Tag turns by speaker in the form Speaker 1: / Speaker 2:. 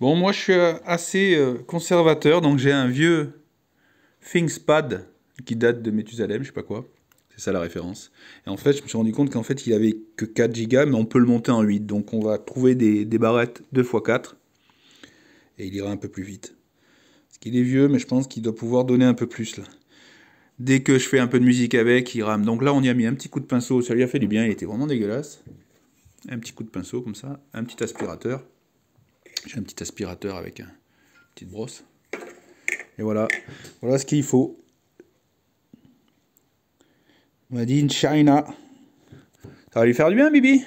Speaker 1: Bon, moi je suis euh, assez euh, conservateur, donc j'ai un vieux Thingspad qui date de Métusalem, je sais pas quoi. C'est ça la référence. Et en fait, je me suis rendu compte qu'en fait, il avait que 4 Go, mais on peut le monter en 8. Donc on va trouver des, des barrettes 2x4 et il ira un peu plus vite. Parce qu'il est vieux, mais je pense qu'il doit pouvoir donner un peu plus là. Dès que je fais un peu de musique avec, il rame. Donc là, on y a mis un petit coup de pinceau, ça lui a fait du bien, il était vraiment dégueulasse. Un petit coup de pinceau comme ça, un petit aspirateur. J'ai un petit aspirateur avec une petite brosse. Et voilà, voilà ce qu'il faut. On dit in China.
Speaker 2: Ça va lui faire du bien, Bibi